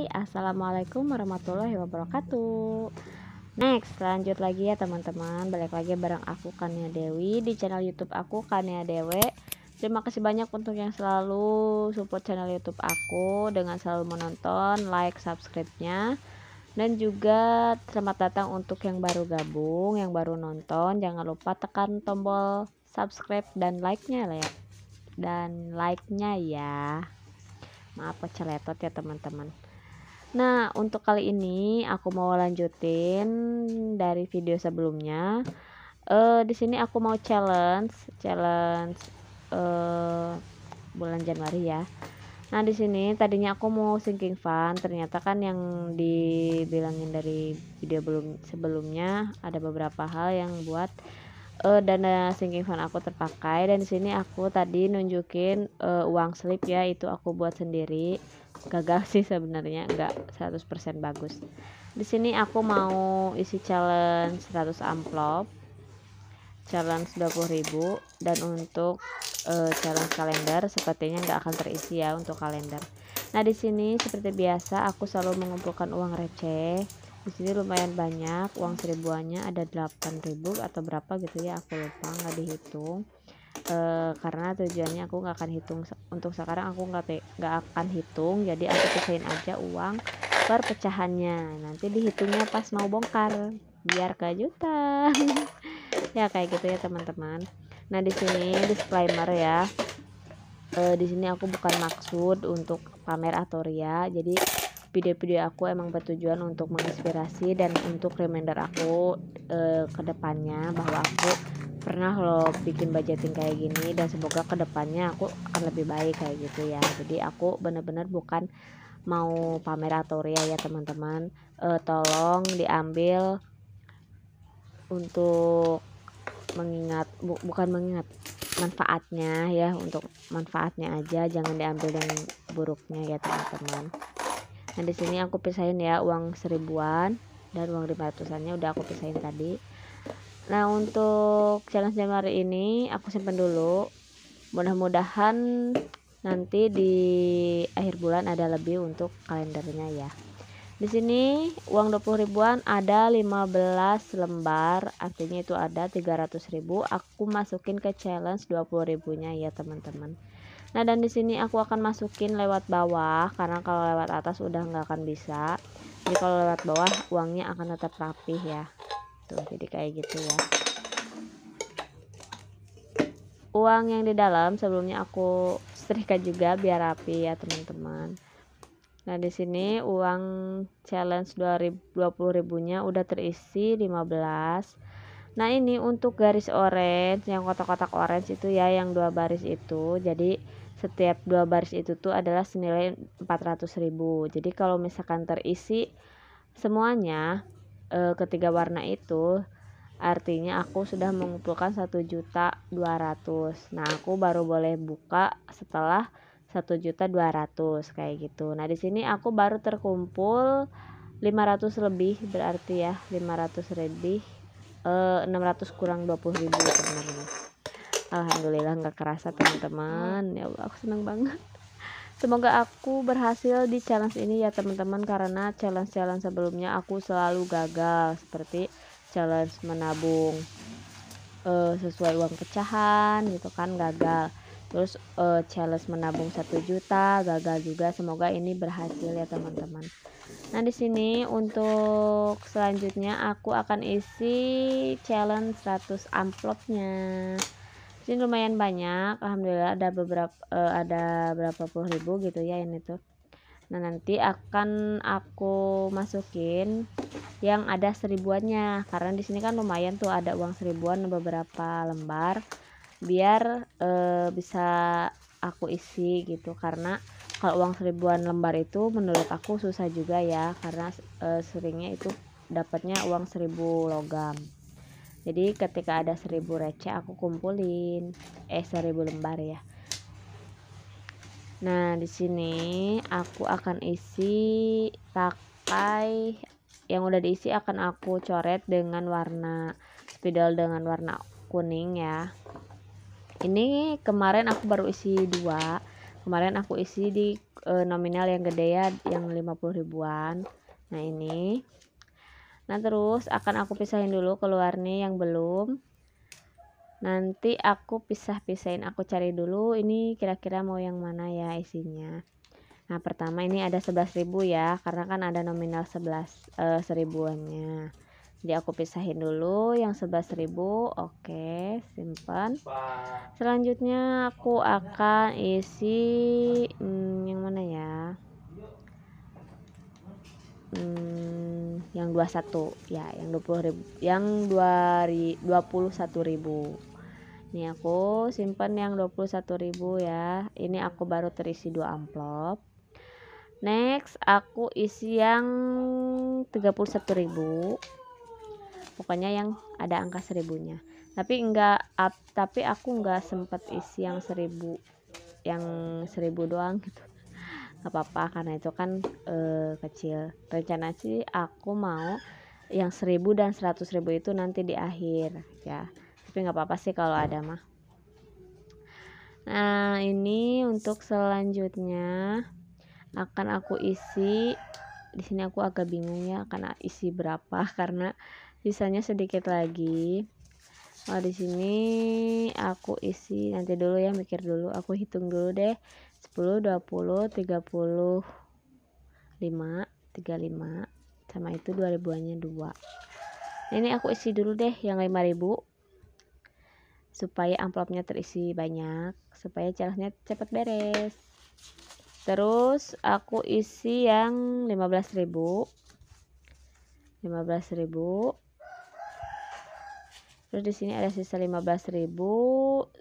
Hai, Assalamualaikum warahmatullahi wabarakatuh Next, lanjut lagi ya teman-teman Balik lagi bareng aku Kania Dewi Di channel youtube aku Kania Dewi Terima kasih banyak untuk yang selalu support channel youtube aku Dengan selalu menonton, like, subscribe-nya dan juga selamat datang untuk yang baru gabung, yang baru nonton. Jangan lupa tekan tombol subscribe dan like-nya ya. Dan like-nya ya. Maaf keceletot ya teman-teman. Nah, untuk kali ini aku mau lanjutin dari video sebelumnya. Uh, di sini aku mau challenge, challenge uh, bulan Januari ya. Nah, di sini tadinya aku mau sinking fun ternyata kan yang dibilangin dari video belum sebelumnya ada beberapa hal yang buat uh, dana sinking fund aku terpakai dan di sini aku tadi nunjukin uh, uang slip ya itu aku buat sendiri gagal sih sebenarnya nggak 100% bagus di sini aku mau isi challenge 100 amplop challenge 20.000 dan untuk uh, challenge kalender sepertinya nggak akan terisi ya untuk kalender nah di sini seperti biasa aku selalu mengumpulkan uang receh di sini lumayan banyak uang seribuannya ada 8000 atau berapa gitu ya aku lupa nggak dihitung e, karena tujuannya aku nggak akan hitung untuk sekarang aku nggak nggak akan hitung jadi aku pisahin aja uang per pecahannya nanti dihitungnya pas mau bongkar biar kejutan ya kayak gitu ya teman-teman nah di sini disclaimer ya e, di sini aku bukan maksud untuk pamer atau ria jadi video-video aku emang bertujuan untuk menginspirasi dan untuk reminder aku e, ke depannya bahwa aku pernah lo bikin budgeting kayak gini dan semoga ke depannya aku akan lebih baik kayak gitu ya. Jadi aku bener-bener bukan mau pamer atau ria ya teman-teman. E, tolong diambil untuk mengingat bu, bukan mengingat manfaatnya ya untuk manfaatnya aja jangan diambil yang buruknya ya teman-teman Nah di sini aku pisahin ya uang seribuan dan uang lima ratusannya udah aku pisahin tadi. Nah untuk challenge jam hari ini aku simpan dulu. Mudah-mudahan nanti di akhir bulan ada lebih untuk kalendernya ya. Di sini uang 20 ribuan ada 15 lembar, artinya itu ada 300 ribu. Aku masukin ke challenge 20 ribunya ya teman-teman nah dan di sini aku akan masukin lewat bawah karena kalau lewat atas udah nggak akan bisa jadi kalau lewat bawah uangnya akan tetap rapih ya tuh jadi kayak gitu ya uang yang di dalam sebelumnya aku setrika juga biar rapi ya teman-teman nah di sini uang challenge 20 ribunya udah terisi 15 nah ini untuk garis orange yang kotak-kotak orange itu ya yang dua baris itu jadi setiap dua baris itu tuh adalah senilai 400.000 jadi kalau misalkan terisi semuanya e, ketiga warna itu artinya aku sudah mengumpulkan juta 1.200 nah aku baru boleh buka setelah juta 1.200 kayak gitu nah di sini aku baru terkumpul 500 lebih berarti ya 500 lebih e, eh, 600 kurang 20.000 teman-teman alhamdulillah nggak kerasa teman-teman hmm. ya Allah aku senang banget Semoga aku berhasil di challenge ini ya teman-teman karena challenge-challenge sebelumnya aku selalu gagal seperti challenge menabung uh, sesuai uang pecahan gitu kan gagal terus uh, challenge menabung satu juta gagal juga semoga ini berhasil ya teman-teman nah di sini untuk selanjutnya aku akan isi challenge 100 amplopnya sini lumayan banyak alhamdulillah ada beberapa uh, eh, ada berapa puluh ribu gitu ya ini tuh nah nanti akan aku masukin yang ada seribuannya karena di sini kan lumayan tuh ada uang seribuan beberapa lembar biar uh, bisa aku isi gitu karena kalau uang seribuan lembar itu menurut aku susah juga ya karena uh, seringnya itu dapatnya uang seribu logam jadi ketika ada seribu receh aku kumpulin eh seribu lembar ya nah di sini aku akan isi pakai yang udah diisi akan aku coret dengan warna spidol dengan warna kuning ya ini kemarin aku baru isi dua kemarin aku isi di e, nominal yang gede ya yang 50 ribuan nah ini nah terus akan aku pisahin dulu keluar nih yang belum nanti aku pisah-pisahin aku cari dulu ini kira-kira mau yang mana ya isinya nah pertama ini ada 11.000 ya karena kan ada nominal 11 eh, seribuannya jadi aku pisahin dulu yang 11.000 oke simpan selanjutnya aku akan isi hmm, yang mana ya hmm, yang 21 ya yang 20 ribu yang 2 21 ribu ini aku simpan yang 21 ribu ya ini aku baru terisi dua amplop next aku isi yang 31 ribu pokoknya yang ada angka seribunya tapi enggak up, tapi aku enggak sempat isi yang seribu yang seribu doang gitu nggak apa-apa karena itu kan e, kecil rencana sih aku mau yang seribu dan seratus ribu itu nanti di akhir ya tapi nggak apa-apa sih kalau ada mah nah ini untuk selanjutnya akan aku isi di sini aku agak bingung ya karena isi berapa karena sisanya sedikit lagi oh di sini aku isi nanti dulu ya mikir dulu aku hitung dulu deh 10, 20, 30, 5, 35 sama itu 2000 nya 2. Ini aku isi dulu deh yang 5000 supaya amplopnya terisi banyak, supaya celahnya cepat beres. Terus aku isi yang 15.000. 15.000 Terus di sini ada sisa 15.000, 19.000, 20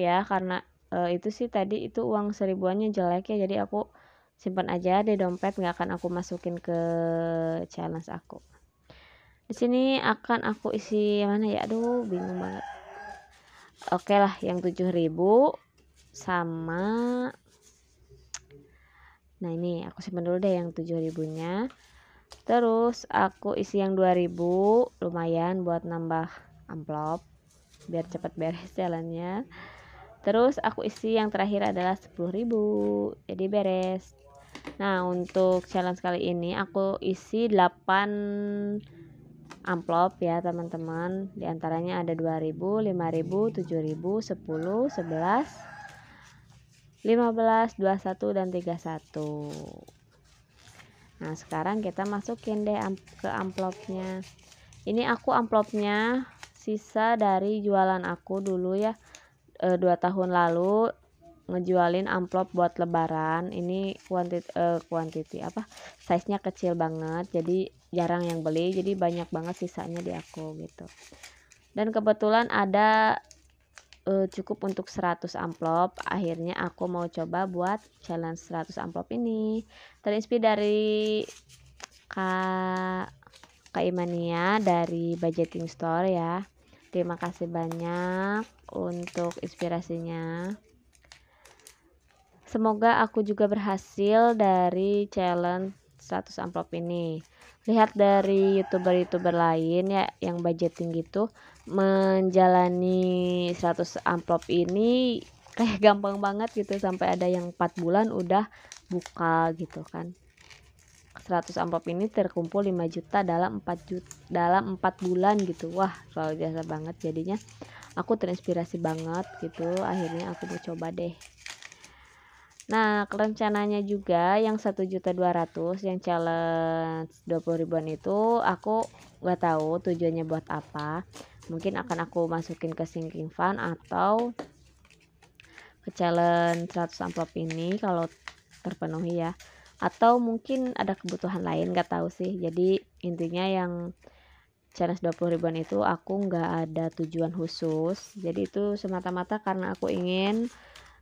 ya karena e, itu sih tadi itu uang seribuannya jelek ya jadi aku simpan aja di dompet nggak akan aku masukin ke challenge aku di sini akan aku isi mana ya aduh bingung banget oke okay lah yang 7000 sama nah ini aku simpan dulu deh yang 7000 nya terus aku isi yang 2000 lumayan buat nambah amplop biar cepat beres jalannya terus aku isi yang terakhir adalah 10.000 jadi beres nah untuk challenge kali ini aku isi 8 amplop ya teman-teman Di antaranya ada 2.000 5.000 7.000 10 11 15, 21, dan 31 Nah sekarang kita masukin deh ke amplopnya Ini aku amplopnya sisa dari jualan aku dulu ya e, dua tahun lalu ngejualin amplop buat lebaran ini kuantit uh, eh, kuantiti apa size nya kecil banget jadi jarang yang beli jadi banyak banget sisanya di aku gitu dan kebetulan ada uh, cukup untuk 100 amplop akhirnya aku mau coba buat challenge 100 amplop ini terinspirasi dari kak kak Imania dari budgeting store ya terima kasih banyak untuk inspirasinya. Semoga aku juga berhasil dari challenge 100 amplop ini. Lihat dari youtuber-youtuber lain ya yang budgeting gitu menjalani 100 amplop ini kayak eh, gampang banget gitu sampai ada yang 4 bulan udah buka gitu kan. 100 amplop ini terkumpul 5 juta dalam 4 juta dalam 4 bulan gitu. Wah, luar biasa banget jadinya aku terinspirasi banget gitu akhirnya aku mau coba deh Nah, rencananya juga yang 1.200 yang challenge 20 ribuan itu aku gak tahu tujuannya buat apa. Mungkin akan aku masukin ke sinking fund atau ke challenge 100 amplop ini kalau terpenuhi ya. Atau mungkin ada kebutuhan lain gak tahu sih. Jadi intinya yang challenge 20 ribuan itu aku nggak ada tujuan khusus jadi itu semata-mata karena aku ingin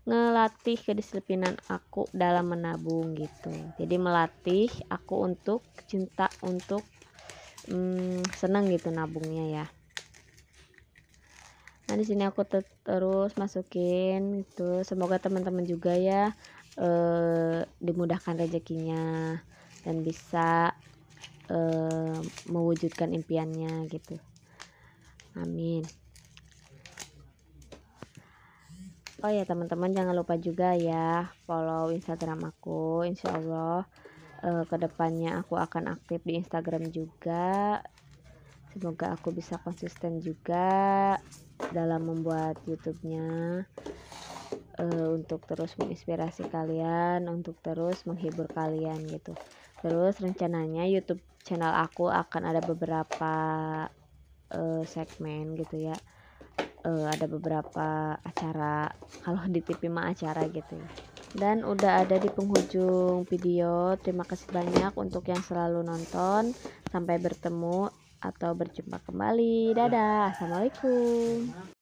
ngelatih kedisiplinan aku dalam menabung gitu jadi melatih aku untuk cinta untuk hmm, seneng gitu nabungnya ya nah di sini aku terus masukin itu semoga teman-teman juga ya eh, dimudahkan rezekinya dan bisa Eh, mewujudkan impiannya gitu amin oh ya teman-teman jangan lupa juga ya follow instagram aku insya e, eh, kedepannya aku akan aktif di instagram juga semoga aku bisa konsisten juga dalam membuat YouTube-nya uh, untuk terus menginspirasi kalian, untuk terus menghibur kalian gitu. Terus rencananya YouTube channel aku akan ada beberapa uh, segmen gitu ya. Uh, ada beberapa acara kalau di TV mah acara gitu ya. Dan udah ada di penghujung video. Terima kasih banyak untuk yang selalu nonton. Sampai bertemu atau berjumpa kembali. Dadah. Assalamualaikum.